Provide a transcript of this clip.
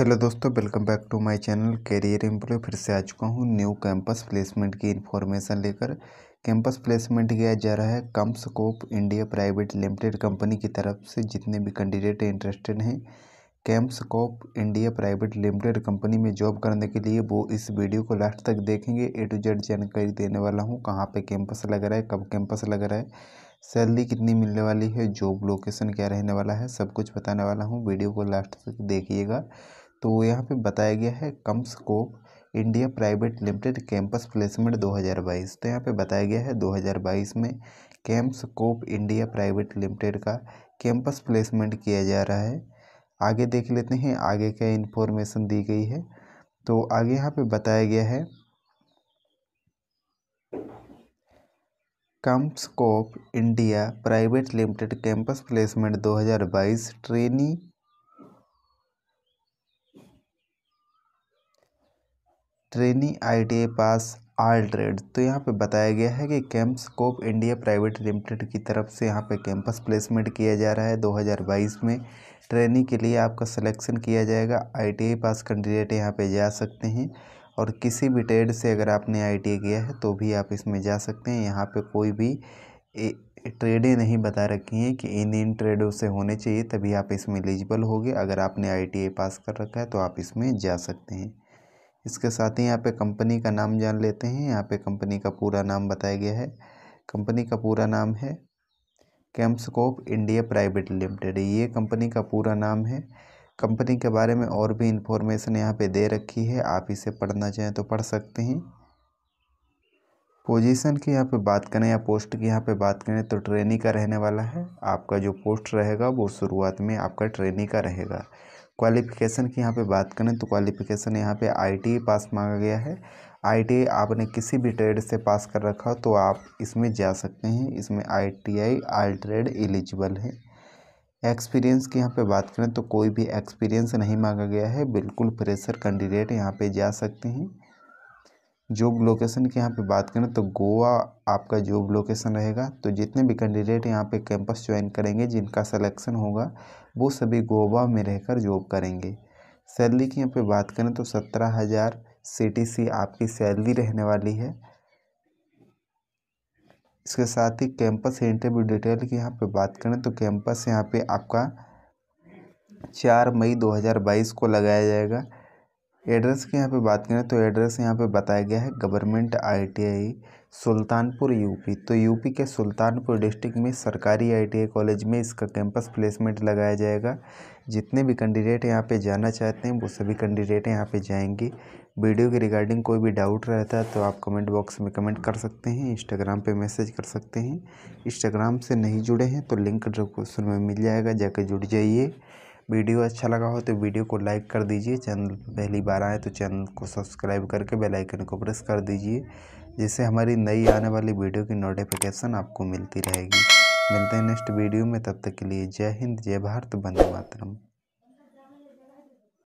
hello दोस्तों welcome back to my channel career employ फिर से आ चुका हूँ न्यू कैंपस प्लेसमेंट की इन्फॉर्मेशन लेकर कैंपस प्लेसमेंट किया जा रहा है CommScope India private limited company की तरफ से जितने भी कैंडिडेट इंटरेस्टेड हैं CommScope India private limited company में जॉब करने के लिए वो इस वीडियो को लास्ट तक देखेंगे ए टू जेड जानकारी देने वाला हूँ कहाँ पर कैंपस लग रहा है कब कैंपस लग रहा है सैलरी कितनी मिलने वाली है जॉब लोकेशन क्या रहने वाला है सब कुछ बताने वाला हूँ वीडियो को लास्ट तक देखिएगा तो यहाँ पे बताया गया है CommScope India private limited campus placement 2022 तो यहाँ पे बताया गया है 2022 में CommScope India private limited का कैंपस प्लेसमेंट किया जा रहा है आगे देख लेते हैं आगे क्या इन्फॉर्मेशन दी गई है तो आगे यहाँ पे बताया गया है CommScope India private limited campus placement 2022 trainee trainee I T pass all trade तो यहाँ पे बताया गया है कि CommScope India private limited की तरफ से यहाँ पे कैंपस प्लेसमेंट किया जा रहा है 2022 में ट्रेनी के लिए आपका सिलेक्शन किया जाएगा आई पास कैंडिडेट यहाँ पे जा सकते हैं और किसी भी ट्रेड से अगर आपने आई किया है तो भी आप इसमें जा सकते हैं यहाँ पर कोई भी ट्रेडें नहीं बता रखी हैं कि इन इन ट्रेडों से होने चाहिए तभी आप इसमें एलिजिबल होगे अगर आपने आई पास कर रखा है तो आप इसमें जा सकते हैं इसके साथ ही यहाँ पे कंपनी का नाम जान लेते हैं यहाँ पे कंपनी का पूरा नाम बताया गया है कंपनी का पूरा नाम है कैम्पस्कोप इंडिया प्राइवेट लिमिटेड ये कंपनी का पूरा नाम है कंपनी के बारे में और भी इंफॉर्मेशन यहाँ पे दे रखी है आप इसे पढ़ना चाहें तो पढ़ सकते हैं पोजीशन की यहाँ पे बात करें या पोस्ट की यहाँ पे बात करें तो ट्रेनी का रहने वाला है आपका जो पोस्ट रहेगा वो शुरुआत में आपका ट्रेनी का रहेगा क्वालिफ़िकेशन की यहाँ पे बात करें तो क्वालिफ़िकेशन यहाँ पे आई पास e मांगा गया है आई e आपने किसी भी ट्रेड से पास कर रखा हो तो आप इसमें जा सकते हैं इसमें I T I I trade eligible है एक्सपीरियंस की यहाँ पे बात करें तो कोई भी एक्सपीरियंस नहीं मांगा गया है बिल्कुल प्रेशर कैंडिडेट यहाँ पे जा सकते हैं जॉब लोकेशन की यहाँ पे बात करें तो गोवा आपका जॉब लोकेशन रहेगा तो जितने भी कैंडिडेट यहाँ पे कैंपस ज्वाइन करेंगे जिनका सिलेक्शन होगा वो सभी गोवा में रहकर जॉब करेंगे सैलरी की यहाँ पे बात करें तो सत्रह हज़ार सी टी सी आपकी सैलरी रहने वाली है इसके साथ ही कैंपस इंटरव्यू डिटेल की यहाँ पर बात करें तो कैंपस यहाँ पर आपका चार मई दो को लगाया जाएगा एड्रेस की यहाँ पे बात करें तो एड्रेस यहाँ पे बताया गया है गवर्नमेंट आईटीआई सुल्तानपुर यूपी तो यूपी के सुल्तानपुर डिस्ट्रिक्ट में सरकारी आईटीआई कॉलेज में इसका कैंपस प्लेसमेंट लगाया जाएगा जितने भी कैंडिडेट यहाँ पे जाना चाहते हैं वो सभी कैंडिडेट यहाँ पे जाएंगे वीडियो के रिगार्डिंग कोई भी डाउट रहता है तो आप कमेंट बॉक्स में कमेंट कर सकते हैं इंस्टाग्राम पे मैसेज कर सकते हैं इंस्टाग्राम से नहीं जुड़े हैं तो लिंक डिस्क्रिप्शन में मिल जाएगा जाके जुड़ जाइए वीडियो अच्छा लगा हो तो वीडियो को लाइक कर दीजिए चैनल पहली बार आए तो चैनल को सब्सक्राइब करके बेल आइकन को प्रेस कर दीजिए जिससे हमारी नई आने वाली वीडियो की नोटिफिकेशन आपको मिलती रहेगी मिलते हैं नेक्स्ट वीडियो में तब तक के लिए जय हिंद जय भारत वंदे मातरम